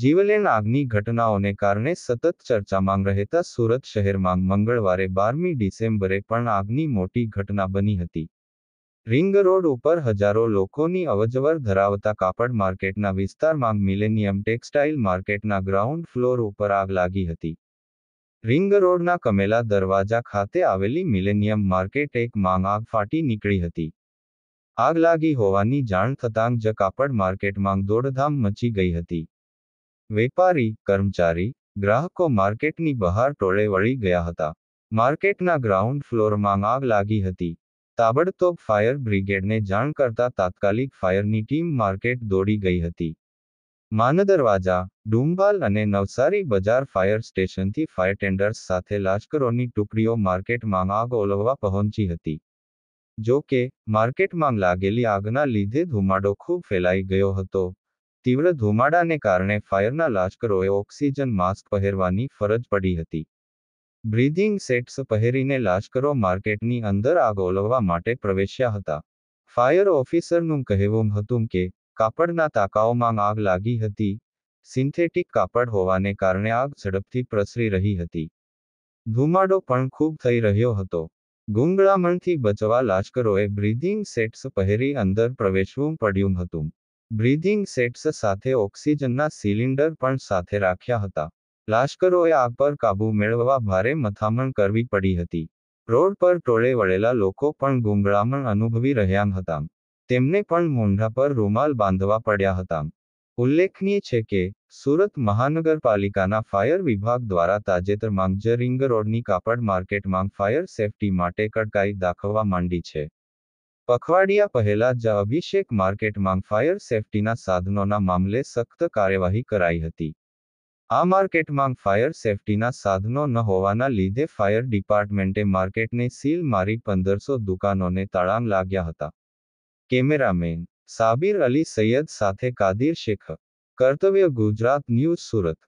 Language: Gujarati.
જીવલેણ આગની ઘટનાઓને કારણે સતત ચર્ચામાં રહેતા સુરત શહેરમાં મંગળવારે બારમી ડિસેમ્બરે પણ આગની મોટી ઘટના બની હતી રિંગ રોડ ઉપર હજારો લોકોની અવજવર ધરાવતા કાપડ માર્કેટના વિસ્તારમાં મિલેનિયમ ટેક્સટાઇલ માર્કેટના ગ્રાઉન્ડ ફ્લોર ઉપર આગ લાગી હતી રિંગ રોડના કમેલા દરવાજા ખાતે આવેલી મિલેનિયમ માર્કેટ એક માંગ આગ ફાટી નીકળી હતી આગ લાગી હોવાની જાણ થતાં જ કાપડ માર્કેટમાં દોડધામ મચી ગઈ હતી વેપારી કર્મચારી ગ્રાહકો માર્કેટની બહાર ટોળે વળી ગયા હતા માર્કેટના ગ્રાઉન્ડ ફ્લોરમાં આગ લાગી હતી તાબડતોબ ફાયર બ્રિગેડને જાણ કરતા તાત્કાલિક ફાયરની ટીમ માર્કેટ દોડી ગઈ હતી માનદરવાજા ડુંબાલ અને નવસારી બજાર ફાયર સ્ટેશનથી ફાયર ટેન્ડર્સ સાથે લાશ્કરોની ટુકડીઓ માર્કેટમાં આગ ઓલવવા પહોંચી હતી જો કે માર્કેટમાં લાગેલી આગના લીધે ધુમાડો ખૂબ ફેલાઈ ગયો હતો તીવ્ર ધુમાડાને કારણે ફાયરના લાશ્કરોએ ઓક્સિજન માસ્ક પહેરવાની ફરજ પડી હતી બ્રીધિંગ સેટ્સ પહેરીને લાશ્કરો માર્કેટની અંદર આગ ઓલવવા માટે પ્રવેશ્યા હતા ફાયર ઓફિસરનું કહેવું હતું કે કાપડના તાકાઓમાં આગ લાગી હતી સિન્થેટિક કાપડ હોવાને કારણે આગ ઝડપથી પ્રસરી રહી હતી ધુમાડો પણ ખૂબ થઈ રહ્યો હતો ગુંગળામણથી બચવા લાશ્કરોએ બ્રીધિંગ સેટ્સ પહેરી અંદર પ્રવેશવું પડ્યું હતું બ્રીધિંગ સેટ્સ સાથે ઓક્સિજનના સિલિન્ડર પણ સાથે રાખ્યા હતા લાશ્કરોએ આગ પર કાબૂ મેળવવા ભારે મથામણ કરવી પડી હતી રોડ પર ટોળે વળેલા લોકો પણ ગુંગળામણ અનુભવી રહ્યા હતા તેમને પણ મોંઢા પર રૂમાલ બાંધવા પડ્યા હતા ઉલ્લેખનીય છે કે સુરત મહાનગરપાલિકાના ફાયર વિભાગ દ્વારા તાજેતરમાં જ રિંગ રોડની કાપડ માર્કેટમાં ફાયર સેફટી માટે કડકાઈ દાખવવા માંડી છે પખવાડિયા પહેલા જ અભિષેક માર્કેટમાં ફાયર સેફટીના સાધનોના મામલે સખ્ત કાર્યવાહી કરાઈ હતી આ માર્કેટમાં ફાયર સેફટીના સાધનો ન હોવાના લીધે ફાયર ડિપાર્ટમેન્ટે માર્કેટને સીલ મારી પંદરસો દુકાનોને તળામ લાગ્યા હતા કેમેરામેન સાબિર અલી સૈયદ સાથે કાદિર શેખ કર્તવ્ય ગુજરાત ન્યૂઝ સુરત